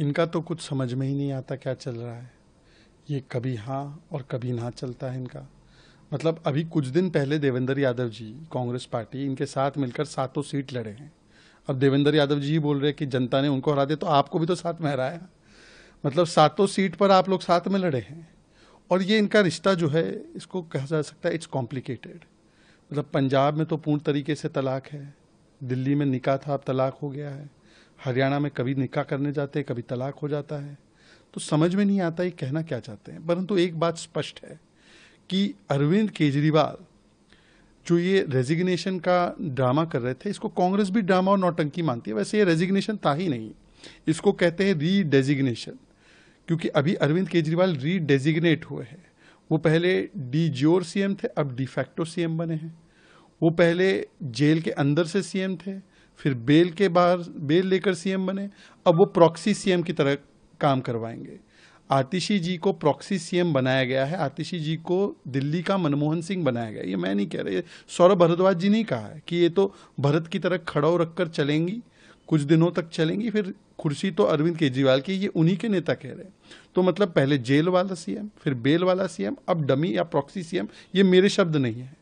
इनका तो कुछ समझ में ही नहीं आता क्या चल रहा है ये कभी हाँ और कभी ना चलता है इनका मतलब अभी कुछ दिन पहले देवेंद्र यादव जी कांग्रेस पार्टी इनके साथ मिलकर सातों सीट लड़े हैं अब देवेंद्र यादव जी बोल रहे हैं कि जनता ने उनको हरा दिया तो आपको भी तो साथ में हराया मतलब सातों सीट पर आप लोग साथ में लड़े हैं और ये इनका रिश्ता जो है इसको कहा जा सकता है इट्स कॉम्प्लिकेटेड मतलब पंजाब में तो पूर्ण तरीके से तलाक है दिल्ली में निकाह था अब तलाक हो गया है हरियाणा में कभी निकाह करने जाते हैं कभी तलाक हो जाता है तो समझ में नहीं आता ये कहना क्या चाहते हैं परंतु एक बात स्पष्ट है कि अरविंद केजरीवाल जो ये रेजिग्नेशन का ड्रामा कर रहे थे इसको कांग्रेस भी ड्रामा और नौटंकी मानती है वैसे ये रेजिग्नेशन था ही नहीं इसको कहते हैं रीडेजिग्नेशन क्योंकि अभी अरविंद केजरीवाल रीडेजिग्नेट हुए हैं वो पहले डी जोर सीएम थे अब डिफेक्टो सीएम बने हैं वो पहले जेल के अंदर से सीएम थे फिर बेल के बाहर बेल लेकर सीएम बने अब वो प्रॉक्सी सीएम की तरह काम करवाएंगे आतिशी जी को प्रॉक्सी सीएम बनाया गया है आतिशी जी को दिल्ली का मनमोहन सिंह बनाया गया ये मैं नहीं कह रहा ये सौरभ भरद्वाज जी ने कहा है कि ये तो भरत की तरह रख रखकर चलेंगी कुछ दिनों तक चलेंगी फिर कुर्सी तो अरविंद केजरीवाल की ये उन्हीं के नेता कह रहे हैं तो मतलब पहले जेल वाला सीएम फिर बेल वाला सीएम अब डमी या प्रॉक्सी सीएम ये मेरे शब्द नहीं है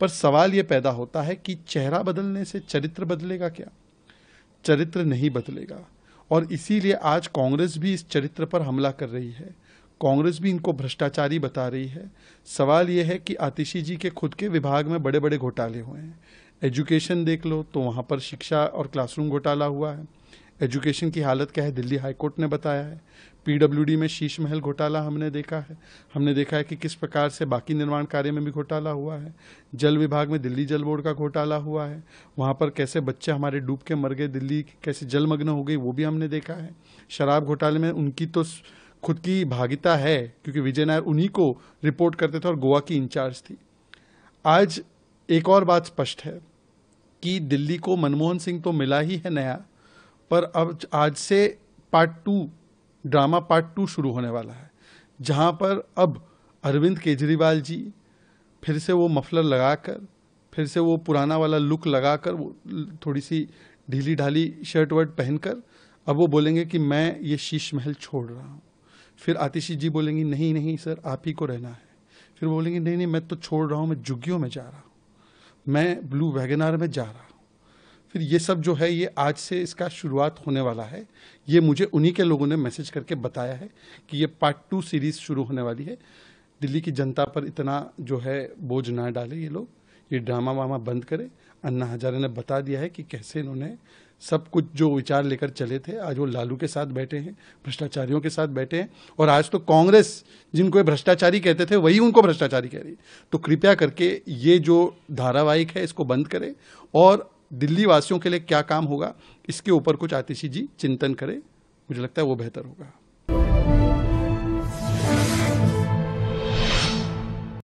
पर सवाल ये पैदा होता है कि चेहरा बदलने से चरित्र बदलेगा क्या चरित्र नहीं बदलेगा और इसीलिए आज कांग्रेस भी इस चरित्र पर हमला कर रही है कांग्रेस भी इनको भ्रष्टाचारी बता रही है सवाल यह है कि आतिशी जी के खुद के विभाग में बड़े बड़े घोटाले हुए हैं एजुकेशन देख लो तो वहाँ पर शिक्षा और क्लासरूम घोटाला हुआ है एजुकेशन की हालत क्या है दिल्ली हाईकोर्ट ने बताया है पीडब्ल्यूडी में शीश महल घोटाला हमने देखा है हमने देखा है कि किस प्रकार से बाकी निर्माण कार्य में भी घोटाला हुआ है जल विभाग में दिल्ली जल बोर्ड का घोटाला हुआ है वहाँ पर कैसे बच्चे हमारे डूब के मर गए दिल्ली कैसे जलमग्न हो गई वो भी हमने देखा है शराब घोटाले में उनकी तो खुद की भागिता है क्योंकि विजय नायर उन्हीं को रिपोर्ट करते थे और गोवा की इंचार्ज थी आज एक और बात स्पष्ट है कि दिल्ली को मनमोहन सिंह तो मिला ही है नया पर अब आज से part two drama part two शुरू होने वाला है जहाँ पर अब अरविंद केजरीवाल जी फिर से वो मफलर लगाकर फिर से वो पुराना वाला लुक लगाकर वो थोड़ी सी ढीली ढाली शर्ट वर्ट पहनकर अब वो बोलेंगे कि मैं ये शीश महल छोड़ रहा हूँ फिर आतिशी जी बोलेंगी नहीं नहीं सर आप ही को रहना है फिर बोलेंगे नहीं नहीं मैं तो छोड़ रहा हूँ मैं जुग्गियों में जा रहा हूँ मैं ब्लू वैगनार में जा रहा हूँ फिर ये सब जो है ये आज से इसका शुरुआत होने वाला है ये मुझे उन्हीं के लोगों ने मैसेज करके बताया है कि ये पार्ट टू सीरीज शुरू होने वाली है दिल्ली की जनता पर इतना जो है बोझ ना डाले ये लोग ये ड्रामा वामा बंद करें अन्ना हजारे ने बता दिया है कि कैसे इन्होंने सब कुछ जो विचार लेकर चले थे आज वो लालू के साथ बैठे हैं भ्रष्टाचारियों के साथ बैठे हैं और आज तो कांग्रेस जिनको ये भ्रष्टाचारी कहते थे वही उनको भ्रष्टाचारी कह रही है तो कृपया करके ये जो धारावाहिक है इसको बंद करें और दिल्ली वासियों के लिए क्या काम होगा इसके ऊपर कुछ आतिशी जी चिंतन करें मुझे लगता है वो बेहतर होगा